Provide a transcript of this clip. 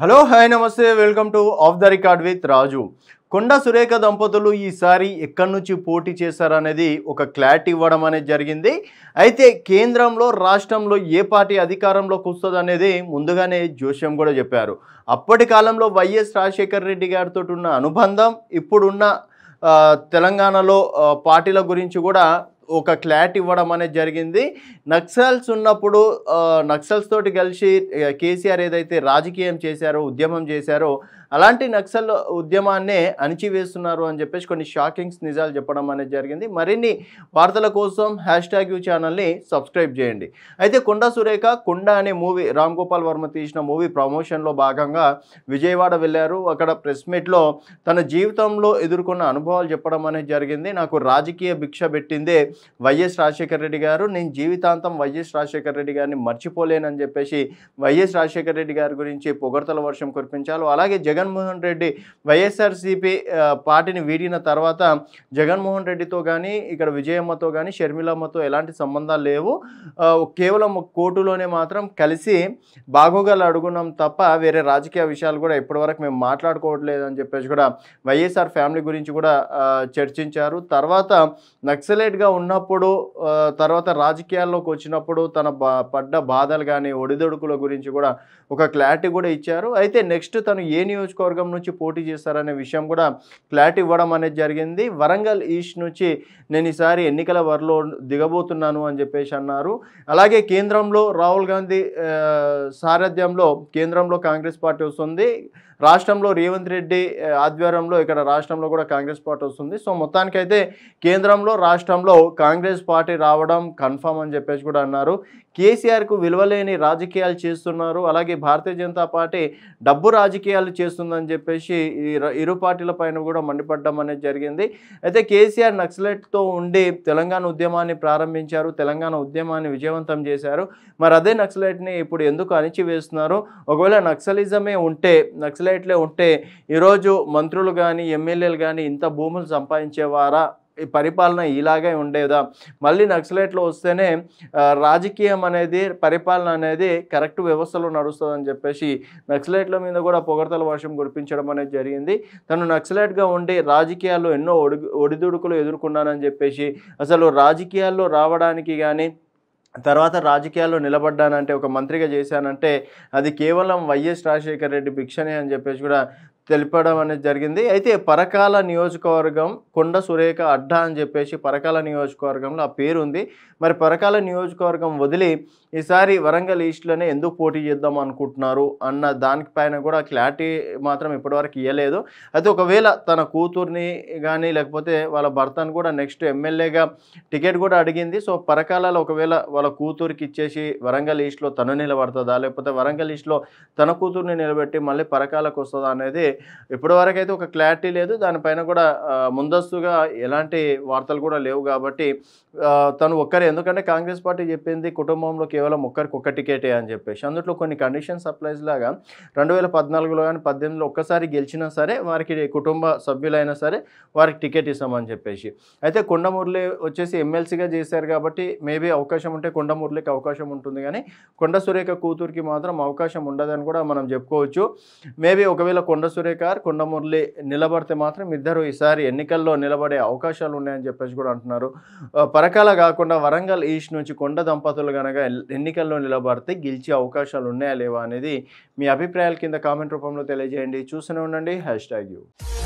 hello hi నమస్తే welcome to off the record with Raju Konda Surekha దంపతులు ఈసారి ఎక్కడి నుంచి పోటీ చేశారనేది ఒక క్లారిటీ ఇవ్వడం అనేది జరిగింది అయితే కేంద్రంలో రాష్ట్రంలో ఏ పార్టీ అధికారంలోకి వస్తుంది అనేది ముందుగానే జోష్యం కూడా చెప్పారు అప్పటి కాలంలో వైఎస్ రాజశేఖర రెడ్డి గారితో ఉన్న అనుబంధం ఇప్పుడున్న తెలంగాణలో పార్టీల గురించి కూడా ఒక క్లాట్ ఇవ్వడం అనేది జరిగింది నక్సల్స్ ఉన్నప్పుడు నక్సల్స్ తోటి కలిసి కేసీఆర్ ఏదైతే రాజకీయం చేశారో ఉద్యమం చేశారో అలాంటి నక్సల్ ఉద్యమాన్నే అణిచివేస్తున్నారు అని చెప్పేసి కొన్ని షాకింగ్స్ నిజాలు చెప్పడం అనేది జరిగింది మరిన్ని వార్తల కోసం హ్యాష్ ట్యాగ్ యూ ఛానల్ని సబ్స్క్రైబ్ చేయండి అయితే కుండా సురేఖ కొండ అనే మూవీ రామ్ గోపాల్ వర్మ తీసిన మూవీ ప్రమోషన్లో భాగంగా విజయవాడ వెళ్ళారు అక్కడ ప్రెస్ మీట్లో తన జీవితంలో ఎదుర్కొన్న అనుభవాలు చెప్పడం అనేది జరిగింది నాకు రాజకీయ భిక్ష పెట్టిందే వైఎస్ రాజశేఖర రెడ్డి గారు నేను జీవితాంతం వైఎస్ రాజశేఖర రెడ్డి గారిని మర్చిపోలేనని చెప్పేసి వైఎస్ రాజశేఖర రెడ్డి గారి గురించి పొగడతల వర్షం కురిపించారు అలాగే జగన్ జగన్మోహన్ రెడ్డి వైఎస్ఆర్సీపీ పార్టీని వీడిన తర్వాత జగన్మోహన్ రెడ్డితో కానీ ఇక్కడ విజయమ్మతో కానీ షర్మిలమ్మతో ఎలాంటి సంబంధాలు లేవు కేవలం కోర్టులోనే మాత్రం కలిసి బాగోగాలు అడుగున్నాం తప్ప వేరే రాజకీయ విషయాలు కూడా ఇప్పటివరకు మేము మాట్లాడుకోవట్లేదు అని చెప్పేసి కూడా వైఎస్ఆర్ ఫ్యామిలీ గురించి కూడా చర్చించారు తర్వాత నక్సలైట్గా ఉన్నప్పుడు తర్వాత రాజకీయాల్లోకి వచ్చినప్పుడు తన పడ్డ బాధలు కానీ ఒడిదొడుకుల గురించి కూడా ఒక క్లారిటీ కూడా ఇచ్చారు అయితే నెక్స్ట్ తను ఏ న్యూస్ నియోజకవర్గం నుంచి పోటీ చేస్తారనే విషయం కూడా క్లారిటీ ఇవ్వడం అనేది జరిగింది వరంగల్ ఈస్ట్ నుంచి నేను ఈసారి ఎన్నికల వరలో దిగబోతున్నాను అని చెప్పేసి అన్నారు అలాగే కేంద్రంలో రాహుల్ గాంధీ సారథ్యంలో కేంద్రంలో కాంగ్రెస్ పార్టీ వస్తుంది రాష్ట్రంలో రేవంత్ రెడ్డి ఆధ్వర్యంలో ఇక్కడ రాష్ట్రంలో కూడా కాంగ్రెస్ పార్టీ వస్తుంది సో మొత్తానికైతే కేంద్రంలో రాష్ట్రంలో కాంగ్రెస్ పార్టీ రావడం కన్ఫామ్ అని చెప్పేసి కూడా అన్నారు కేసీఆర్కు విలువలేని రాజకీయాలు చేస్తున్నారు అలాగే భారతీయ జనతా పార్టీ డబ్బు రాజకీయాలు చేస్తుందని చెప్పేసి ఇరు పార్టీల పైన కూడా మండిపడడం అనేది జరిగింది అయితే కేసీఆర్ నక్సలెట్తో ఉండి తెలంగాణ ఉద్యమాన్ని ప్రారంభించారు తెలంగాణ ఉద్యమాన్ని విజయవంతం చేశారు మరి అదే నక్సలైట్ని ఇప్పుడు ఎందుకు అణిచివేస్తున్నారు ఒకవేళ నక్సలిజమే ఉంటే నక్సలైట్ స్పాట్లైట్లో ఉంటే ఈరోజు మంత్రులు కానీ ఎమ్మెల్యేలు కానీ ఇంత భూములు సంపాదించేవారా ఈ పరిపాలన ఇలాగే ఉండేదా మళ్ళీ నక్సలైట్లు వస్తేనే రాజకీయం అనేది పరిపాలన అనేది కరెక్ట్ వ్యవస్థలో నడుస్తుందని చెప్పేసి నక్సలైట్ల మీద కూడా పొగడతల వర్షం కురిపించడం అనేది జరిగింది తను నక్సలైట్గా ఉండి రాజకీయాల్లో ఎన్నో ఒడి ఒడిదుడుకులు ఎదుర్కొన్నానని చెప్పేసి అసలు రాజకీయాల్లో రావడానికి కానీ తర్వాత రాజకీయాల్లో నిలబడ్డానంటే ఒక మంత్రిగా చేశానంటే అది కేవలం వైఎస్ రాజశేఖర రెడ్డి భిక్షనే అని చెప్పేసి కూడా తెలిపడం అనేది జరిగింది అయితే పరకాల నియోజకవర్గం కొండ సురేఖ అడ్డా అని చెప్పేసి పరకాల నియోజకవర్గంలో ఆ పేరు ఉంది మరి పరకాల నియోజకవర్గం వదిలి ఈసారి వరంగల్ ఈస్ట్లోనే ఎందుకు పోటీ చేద్దాం అనుకుంటున్నారు అన్న దానిపైన కూడా క్లారిటీ మాత్రం ఇప్పటివరకు ఇవ్వలేదు అయితే ఒకవేళ తన కూతుర్ని కానీ లేకపోతే వాళ్ళ భర్తను కూడా నెక్స్ట్ ఎమ్మెల్యేగా టికెట్ కూడా అడిగింది సో పరకాలలో ఒకవేళ వాళ్ళ కూతురికి ఇచ్చేసి వరంగల్ ఈస్ట్లో తను నిలబడుతుందా లేకపోతే వరంగల్ ఈస్ట్లో తన కూతుర్ని నిలబెట్టి మళ్ళీ పరకాలకు వస్తుందా అనేది వరకు అయితే ఒక క్లారిటీ లేదు దానిపైన కూడా ముందస్తుగా ఎలాంటి వార్తలు కూడా లేవు కాబట్టి తను ఒక్కరే ఎందుకంటే కాంగ్రెస్ పార్టీ చెప్పింది కుటుంబంలో కేవలం ఒక్కరికి ఒక్క టికెటే అని చెప్పేసి అందులో కొన్ని కండిషన్ సప్లైస్ లాగా రెండు వేల పద్నాలుగులో కానీ పద్దెనిమిదిలో ఒక్కసారి గెలిచినా సరే వారికి కుటుంబ సభ్యులైనా సరే వారికి టికెట్ ఇస్తామని చెప్పేసి అయితే కొండమురళి వచ్చేసి ఎమ్మెల్సీగా చేశారు కాబట్టి మేబీ అవకాశం ఉంటే కొండమురళికి అవకాశం ఉంటుంది కానీ కొండ సురేఖ కూతురికి మాత్రం అవకాశం ఉండదని కూడా మనం చెప్పుకోవచ్చు మేబీ ఒకవేళ కొండ సురేఖ పాత్రేకార్ కొండమురళి నిలబడితే మాత్రం ఇద్దరు ఈసారి ఎన్నికల్లో నిలబడే అవకాశాలు ఉన్నాయని చెప్పేసి కూడా అంటున్నారు పరకాల కాకుండా వరంగల్ ఈస్ట్ నుంచి కొండ దంపతులు కనుక ఎన్నికల్లో నిలబడితే గెలిచే అవకాశాలు ఉన్నాయా లేవా అనేది మీ అభిప్రాయాల కింద కామెంట్ రూపంలో తెలియజేయండి చూస్తూనే ఉండండి హ్యాష్ ట్యాగ్ యూ